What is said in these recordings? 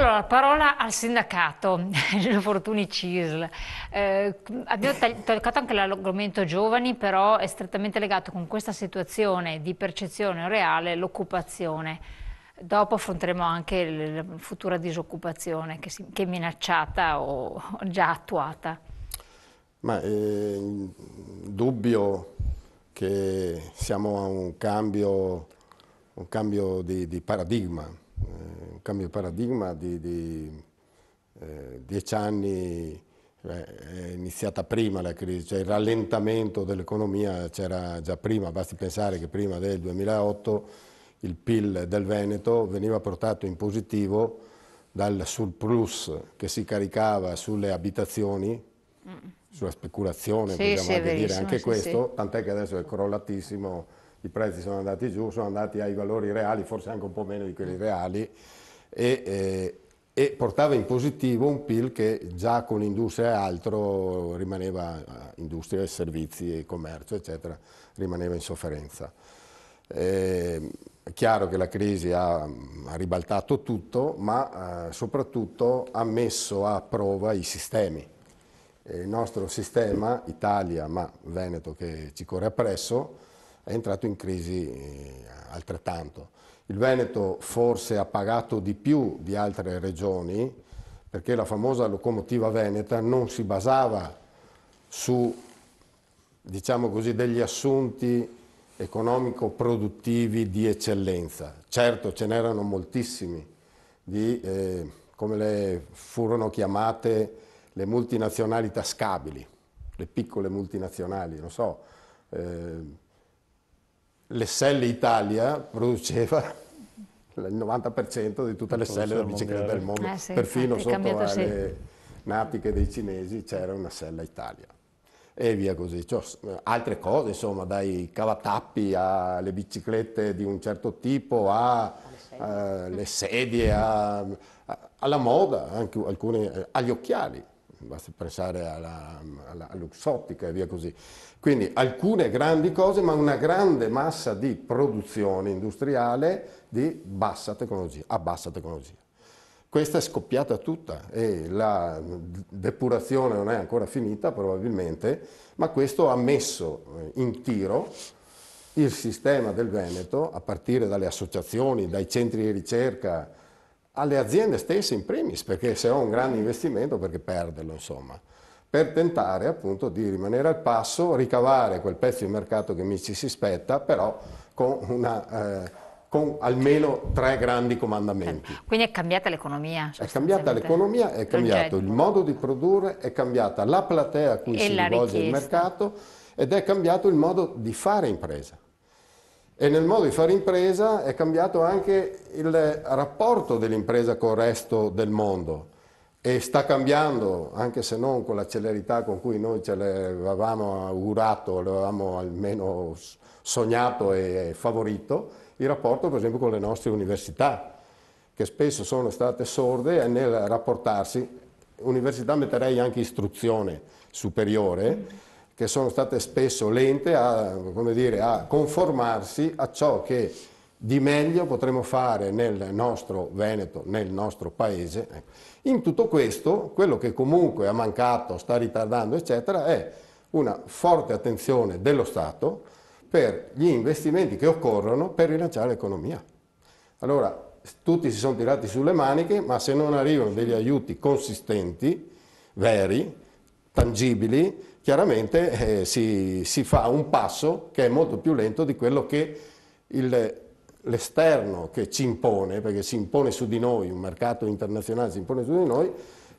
Allora, parola al sindacato, Fortuni CISL. Eh, abbiamo toccato anche l'argomento giovani, però è strettamente legato con questa situazione di percezione reale l'occupazione. Dopo affronteremo anche la futura disoccupazione che, si, che è minacciata o già attuata. Ma è eh, indubbio che siamo a un cambio, un cambio di, di paradigma. Eh, un cambio di paradigma di, di eh, dieci anni Beh, è iniziata prima la crisi, cioè il rallentamento dell'economia c'era già prima, basti pensare che prima del 2008 il PIL del Veneto veniva portato in positivo dal surplus che si caricava sulle abitazioni, mm. sulla speculazione, sì, possiamo sì, anche dire anche sì, questo, tant'è che adesso è crollatissimo, i prezzi sono andati giù, sono andati ai valori reali, forse anche un po' meno di quelli reali, e, eh, e portava in positivo un PIL che già con industria e altro rimaneva, eh, industria e servizi e commercio eccetera, rimaneva in sofferenza. Eh, è chiaro che la crisi ha, ha ribaltato tutto, ma eh, soprattutto ha messo a prova i sistemi. Eh, il nostro sistema, Italia, ma Veneto che ci corre appresso, è entrato in crisi eh, altrettanto. Il Veneto forse ha pagato di più di altre regioni perché la famosa locomotiva veneta non si basava su diciamo così, degli assunti economico-produttivi di eccellenza. Certo ce n'erano moltissimi, di, eh, come le furono chiamate le multinazionali tascabili, le piccole multinazionali, non so, eh, le selle Italia produceva il 90% di tutte le selle da bicicletta del mondo, eh sì, perfino sotto le sì. natiche dei cinesi c'era una sella Italia e via così. Cioè, altre cose, insomma, dai cavatappi alle biciclette di un certo tipo, a, a, eh, le sedie, a, alla moda, anche alcune, eh, agli occhiali, basta pensare alla, alla, all'uxottica e via così. Quindi alcune grandi cose, ma una grande massa di produzione industriale di bassa tecnologia, a bassa tecnologia. Questa è scoppiata tutta e la depurazione non è ancora finita probabilmente, ma questo ha messo eh, in tiro il sistema del Veneto, a partire dalle associazioni, dai centri di ricerca, alle aziende stesse in primis, perché se ho un grande investimento perché perderlo, insomma per tentare appunto di rimanere al passo, ricavare quel pezzo di mercato che mi ci si spetta, però con, una, eh, con almeno tre grandi comandamenti. Eh, quindi è cambiata l'economia? È cambiata l'economia, è cambiato il modo di produrre, è cambiata la platea a cui e si rivolge richiesta. il mercato ed è cambiato il modo di fare impresa. E nel modo di fare impresa è cambiato anche il rapporto dell'impresa con il resto del mondo e sta cambiando, anche se non con la celerità con cui noi ce l'avevamo augurato, l'avevamo almeno sognato e favorito, il rapporto per esempio con le nostre università, che spesso sono state sorde nel rapportarsi, università metterei anche istruzione superiore, che sono state spesso lente a, dire, a conformarsi a ciò che di meglio potremo fare nel nostro Veneto, nel nostro paese. In tutto questo, quello che comunque ha mancato, sta ritardando, eccetera, è una forte attenzione dello Stato per gli investimenti che occorrono per rilanciare l'economia. Allora, tutti si sono tirati sulle maniche, ma se non arrivano degli aiuti consistenti, veri, tangibili, chiaramente eh, si, si fa un passo che è molto più lento di quello che il l'esterno che ci impone, perché si impone su di noi, un mercato internazionale si impone su di noi,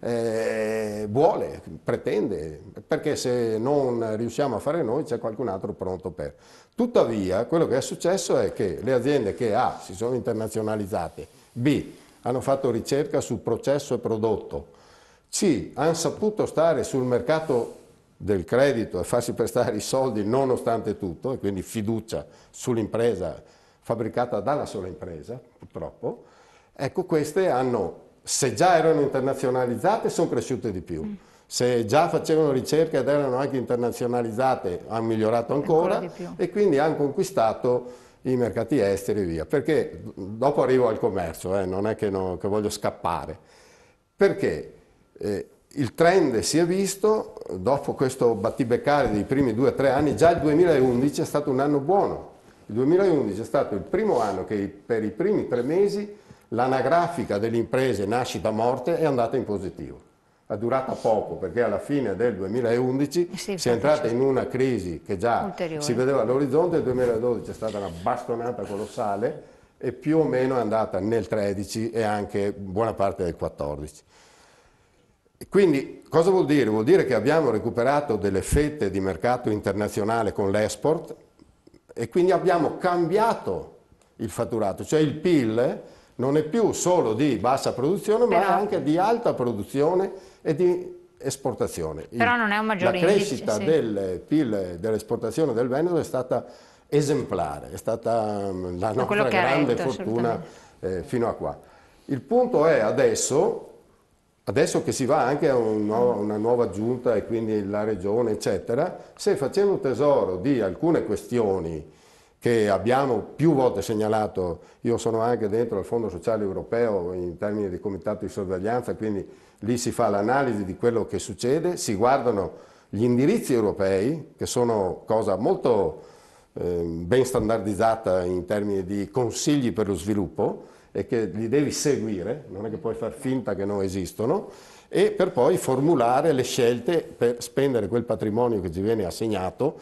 eh, vuole, pretende, perché se non riusciamo a fare noi c'è qualcun altro pronto per. Tuttavia quello che è successo è che le aziende che A si sono internazionalizzate, B hanno fatto ricerca su processo e prodotto, C hanno saputo stare sul mercato del credito e farsi prestare i soldi nonostante tutto, e quindi fiducia sull'impresa fabbricata dalla sola impresa, purtroppo, ecco queste hanno, se già erano internazionalizzate, sono cresciute di più. Mm. Se già facevano ricerca ed erano anche internazionalizzate, hanno migliorato ancora, ancora e quindi hanno conquistato i mercati esteri e via. Perché dopo arrivo al commercio, eh, non è che, no, che, voglio scappare. Perché eh, il trend si è visto, dopo questo battibeccare dei primi due o tre anni, già il 2011 è stato un anno buono il 2011 è stato il primo anno che per i primi tre mesi l'anagrafica delle imprese nascita-morte è andata in positivo. Ha durata poco perché alla fine del 2011 eh sì, si è entrata in certo. una crisi che già ulteriore. si vedeva all'orizzonte, il 2012 è stata una bastonata colossale e più o meno è andata nel 13 e anche buona parte del 14. Quindi cosa vuol dire? Vuol dire che abbiamo recuperato delle fette di mercato internazionale con l'export e quindi abbiamo cambiato il fatturato, cioè il PIL non è più solo di bassa produzione Però... ma esatto. anche di alta produzione e di esportazione. Però non è un maggiore La crescita indice, sì. del PIL dell'esportazione del Veneto è stata esemplare, è stata mm, la nostra grande detto, fortuna eh, fino a qua. Il punto è adesso Adesso che si va anche a un nuovo, mm. una nuova giunta e quindi la regione, eccetera, se facendo tesoro di alcune questioni che abbiamo più volte segnalato, io sono anche dentro al Fondo Sociale Europeo in termini di comitato di sorveglianza, quindi lì si fa l'analisi di quello che succede, si guardano gli indirizzi europei, che sono cosa molto eh, ben standardizzata in termini di consigli per lo sviluppo, e che li devi seguire, non è che puoi far finta che non esistono, e per poi formulare le scelte per spendere quel patrimonio che ci viene assegnato,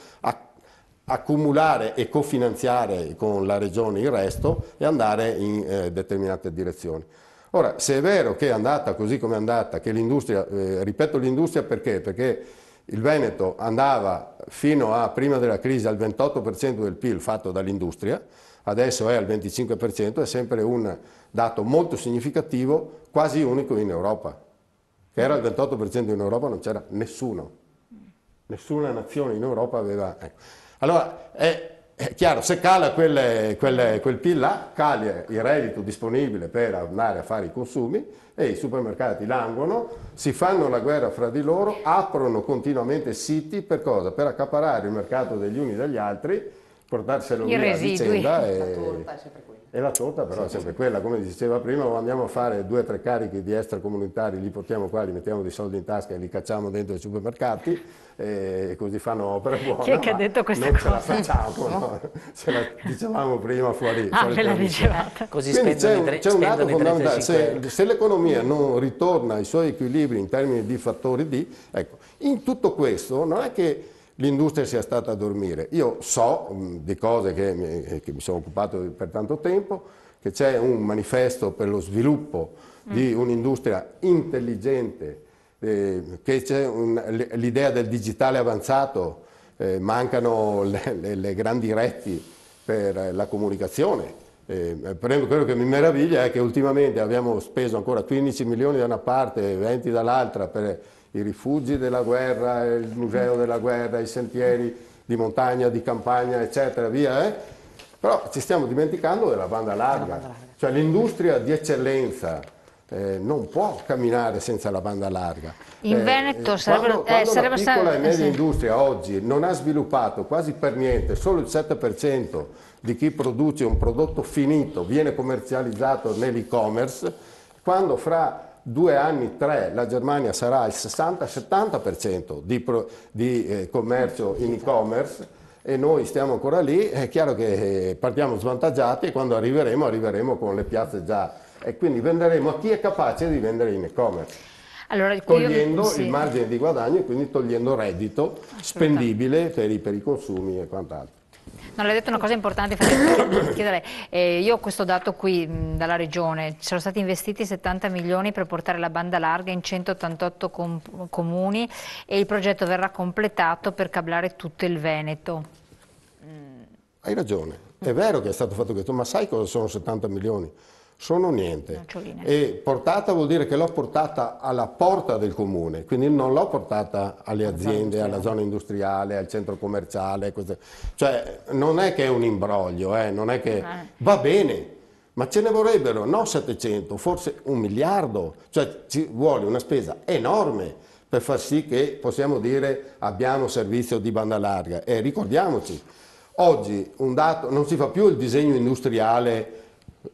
accumulare e cofinanziare con la regione il resto e andare in eh, determinate direzioni. Ora, se è vero che è andata così come è andata, che l'industria, eh, ripeto l'industria perché? Perché il Veneto andava fino a prima della crisi al 28% del PIL fatto dall'industria, adesso è al 25%, è sempre un dato molto significativo, quasi unico in Europa, che era il 28% in Europa, non c'era nessuno, nessuna nazione in Europa aveva... Ecco. Allora è, è, chiaro, se cala quelle, quelle, quel PIL là, cala il reddito disponibile per andare a fare i consumi e i supermercati languono, si fanno la guerra fra di loro, aprono continuamente siti per cosa? Per accaparare il mercato degli uni dagli altri portarselo I via a vicenda. E... torta è E la torta però sì, è sempre sì. quella, come diceva prima, o andiamo a fare due o tre carichi di extracomunitari, li portiamo qua, li mettiamo dei soldi in tasca e li cacciamo dentro i supermercati e così fanno opera buona. Chi è che ha detto questa non cosa? Non ce la facciamo, no. ce la dicevamo prima fuori. Ah, ve la dicevate. Così Quindi c'è un, tre, dato fondamentale, se, se l'economia non ritorna ai suoi equilibri in termini di fattori D, ecco, in tutto questo non è che l'industria sia stata a dormire. Io so mh, mm, di cose che mi, eh, che mi, sono occupato per tanto tempo, che c'è un manifesto per lo sviluppo mm. di un'industria intelligente, eh, che c'è l'idea del digitale avanzato, eh, mancano le, le, le, grandi reti per la comunicazione. Eh, per quello che mi meraviglia è che ultimamente abbiamo speso ancora 15 milioni da una parte e 20 dall'altra per i rifugi della guerra, il museo della guerra, i sentieri di montagna, di campagna, eccetera, via. Eh? Però ci stiamo dimenticando della banda larga. banda larga. Cioè l'industria di eccellenza eh, non può camminare senza la banda larga. In eh, Veneto eh, sarebbero, quando, eh, quando la piccola e eh, media sì. industria oggi non ha sviluppato quasi per niente, solo il 7% di chi produce un prodotto finito viene commercializzato nell'e-commerce, quando fra due anni, tre, la Germania sarà al 60-70% di, pro, di eh, commercio in e-commerce e noi stiamo ancora lì, è chiaro che eh, partiamo svantaggiati e quando arriveremo arriveremo con le piazze già e quindi venderemo a chi è capace di vendere in e-commerce. Allora, togliendo io... sì. il margine di guadagno e quindi togliendo reddito spendibile per i, per i consumi e quant'altro. No, lei ha detto una cosa importante, chiedere, eh, io ho questo dato qui mh, dalla regione, ci sono stati investiti 70 milioni per portare la banda larga in 188 com comuni e il progetto verrà completato per cablare tutto il Veneto. Hai ragione, è vero che è stato fatto questo, ma sai cosa sono 70 milioni? sono niente. E portata vuol dire che l'ho portata alla porta del comune, quindi non l'ho portata alle aziende, alla zona industriale, al centro commerciale. Questo. Cioè non è che è un imbroglio, eh, non è che eh. va bene, ma ce ne vorrebbero non 700, forse un miliardo, cioè ci vuole una spesa enorme per far sì che possiamo dire abbiamo servizio di banda larga e ricordiamoci, oggi un dato, non si fa più il disegno industriale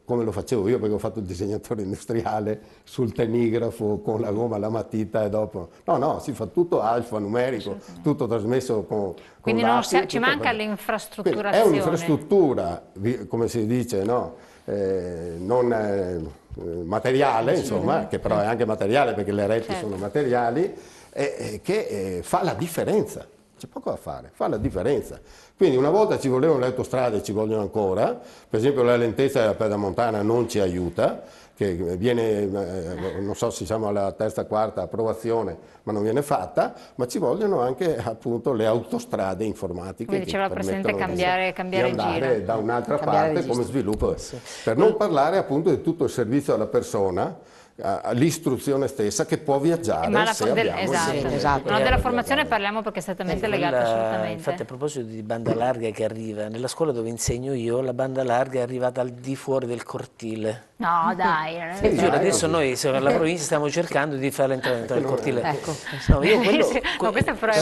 come lo facevo io perché ho fatto il disegnatore industriale sul tenigrafo con la gomma, la matita e dopo. No, no, si fa tutto alfanumerico, tutto trasmesso con... Quindi non si, ci manca per... l'infrastrutturazione. è un'infrastruttura, come si dice, no? Eh, non eh, materiale, insomma, che però è anche materiale perché le reti certo. sono materiali, eh, che fa la differenza. C'è poco da fare, fa la differenza. Quindi una volta ci volevano le autostrade, ci vogliono ancora, per esempio la lentezza della pedamontana non ci aiuta, che viene, eh, non so se siamo alla terza, quarta approvazione, ma non viene fatta, ma ci vogliono anche appunto le autostrade informatiche. Come diceva il Presidente, cambiare, cambiare di andare giro. da un'altra cambiare parte registro. come sviluppo. Sì. Per non parlare appunto di tutto il servizio alla persona, all'istruzione stessa che può viaggiare ma la, se del, esatto, il... esatto. No, della formazione parliamo perché è strettamente eh, legata assolutamente infatti a proposito di banda larga che arriva nella scuola dove insegno io la banda larga è arrivata al di fuori del cortile no dai sì, giuro, dai, adesso noi siamo alla provincia stiamo cercando di farla entrare dentro eh, il cortile ecco. no, io quello, no, questa è proprio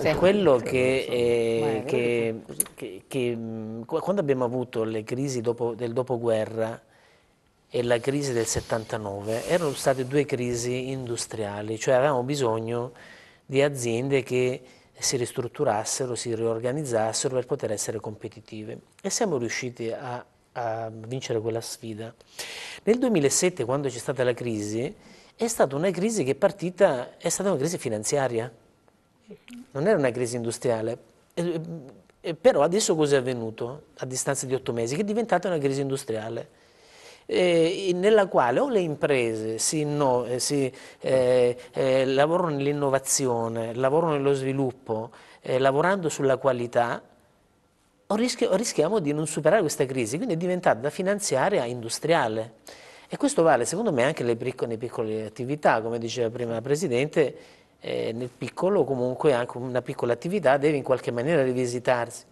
sì, quello che, eh, è, che, che, che, mm, quando abbiamo avuto le crisi dopo, del dopoguerra e la crisi del 79 erano state due crisi industriali, cioè avevamo bisogno di aziende che si ristrutturassero, si riorganizzassero per poter essere competitive e siamo riusciti a, a vincere quella sfida. Nel 2007, quando c'è stata la crisi, è stata una crisi che è partita, è stata una crisi finanziaria, non era una crisi industriale. E, e però adesso cosa è avvenuto a distanza di otto mesi? Che è diventata una crisi industriale eh, nella quale o le imprese si, inno, eh, si eh, eh, lavorano nell'innovazione, lavorano nello sviluppo, lavorando sulla qualità, o, rischio, o rischiamo di non superare questa crisi, quindi è diventata da finanziaria a industriale. E questo vale secondo me anche piccole, nelle piccole attività, come diceva prima la Presidente, eh, nel piccolo comunque anche una piccola attività deve in qualche maniera rivisitarsi.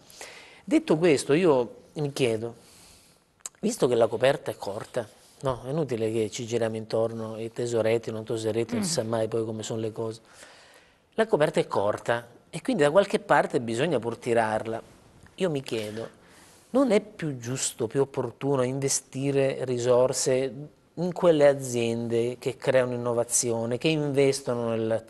Detto questo io mi chiedo, visto che la coperta è corta, no, è inutile che ci giriamo intorno, e tesoretti, non tesoretti, mm. non si sa mai poi come sono le cose. La coperta è corta e quindi da qualche parte bisogna pur tirarla. Io mi chiedo, non è più giusto, più opportuno investire risorse in quelle aziende che creano innovazione, che investono nel,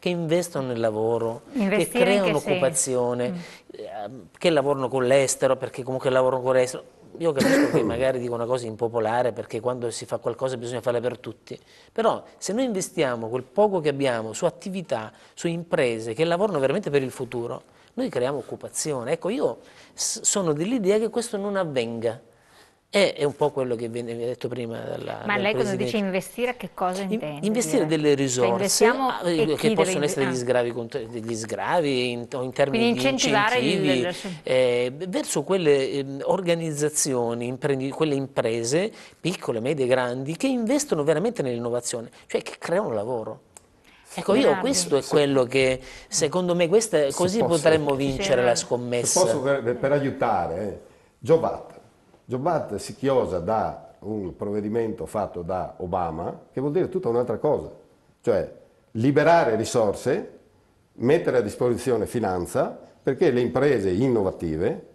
che investono nel lavoro, Investire che creano che occupazione, mm. Ehm, che lavorano con l'estero, perché comunque lavorano con l'estero io capisco che magari dico una cosa impopolare perché quando si fa qualcosa bisogna farla per tutti, però se noi investiamo quel poco che abbiamo su attività, su imprese che lavorano veramente per il futuro, noi creiamo occupazione. Ecco, io sono dell'idea che questo non avvenga è, è un po' quello che viene detto prima dalla Ma lei quando dice investire che cosa intende? investire cioè, delle risorse cioè, che possono essere degli ah. sgravi, degli sgravi in, o in termini Quindi di incentivi il, eh, verso quelle eh, organizzazioni, quelle imprese piccole, medie, grandi che investono veramente nell'innovazione, cioè che creano lavoro. Ecco, io questo è quello che secondo me questa, così posso, potremmo vincere la scommessa. Se posso per, per aiutare, eh, Giovatta Job si chiosa da un provvedimento fatto da Obama, che vuol dire tutta un'altra cosa, cioè liberare risorse, mettere a disposizione finanza, perché le imprese innovative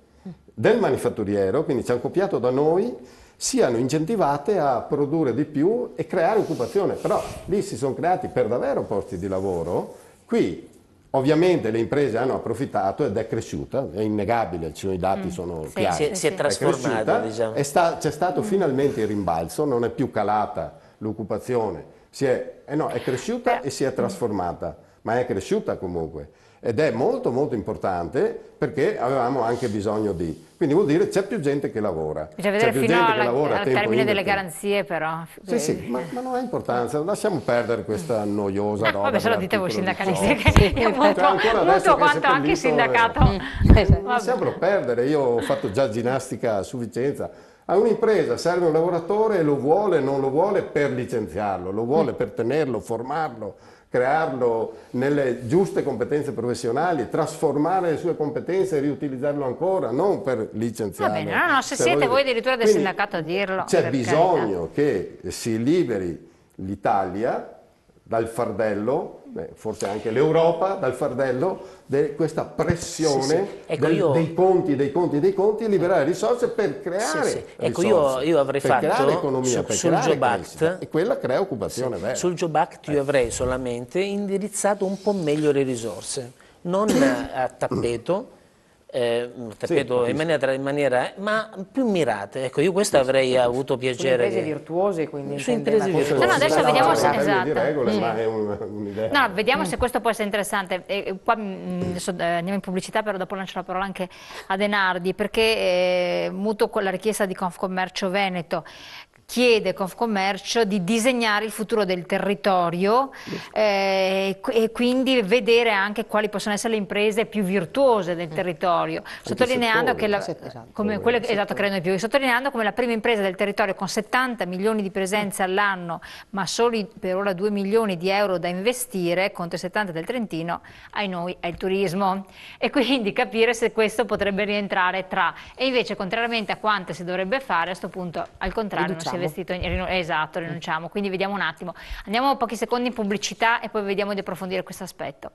del manifatturiero, quindi ci hanno copiato da noi, siano incentivate a produrre di più e creare occupazione. Però lì si sono creati per davvero posti di lavoro, qui Ovviamente le imprese hanno approfittato ed è cresciuta, è innegabile, i dati mm, sono sì, chiari. Si è, si è trasformata, è diciamo. È sta, c'è stato mm. finalmente il rimbalzo, non è più calata l'occupazione, si è, eh no, è cresciuta Beh. e si è trasformata, ma è cresciuta comunque ed è molto molto importante perché avevamo anche bisogno di. Quindi vuol dire c'è più gente che lavora. Bisogna vedere c'è più fino gente alla, che lavora al termine delle garanzie però. Sì, sì, ma, ma, non ha importanza, lasciamo perdere questa noiosa ah, roba. vabbè, se lo dite voi sindacalisti, che è molto, cioè, molto quanto anche il eh, sindacato. Eh, lasciamolo perdere, io ho fatto già ginnastica a sufficienza. A un'impresa serve un lavoratore e lo vuole, non lo vuole per licenziarlo, lo vuole per tenerlo, formarlo, crearlo nelle giuste competenze professionali, trasformare le sue competenze e riutilizzarlo ancora, non per licenziarlo. Va bene, no, no, se, siete voglio... voi addirittura del Quindi sindacato a dirlo. C'è bisogno carità. che si liberi l'Italia dal fardello Beh, forse anche l'Europa dal fardello di questa pressione sì, sì. Ecco, del, io... dei conti, dei conti, dei conti, e liberare risorse per creare sì, Ecco, risorse, io, io, avrei fatto economia, su, sul Job Act, e quella crea occupazione vera. Sul Job Act eh. io avrei solamente indirizzato un po' meglio le risorse, non a tappeto, eh, ripeto, mm, sì, in, maniera, in eh, maniera, ma più mirate. Ecco, io questo sì, avrei sì, avuto piacere. Su imprese virtuose, quindi. Su imprese virtuose. No, no, adesso mm. no, vediamo no, se... Esatto. Regole, un, no, vediamo mm. se questo può essere interessante. E, qua, adesso, mm, eh, andiamo in pubblicità, però dopo lancio la parola anche a Denardi, perché eh, mutuo con la richiesta di Confcommercio Veneto chiede Confcommercio di disegnare il futuro del territorio eh, e quindi vedere anche quali possono essere le imprese più virtuose del mm. territorio, esatto. esatto, sottolineando come, la prima impresa del territorio con 70 milioni di presenze mm. all'anno, ma soli per ora 2 milioni di euro da investire contro i 70 del Trentino, ai noi è il turismo e quindi capire se questo potrebbe rientrare tra e invece contrariamente a quante si dovrebbe fare a questo punto al contrario Riduciamo se vestito in, esatto, mm. rinunciamo. Quindi vediamo un attimo. Andiamo pochi secondi in pubblicità e poi vediamo di approfondire questo aspetto.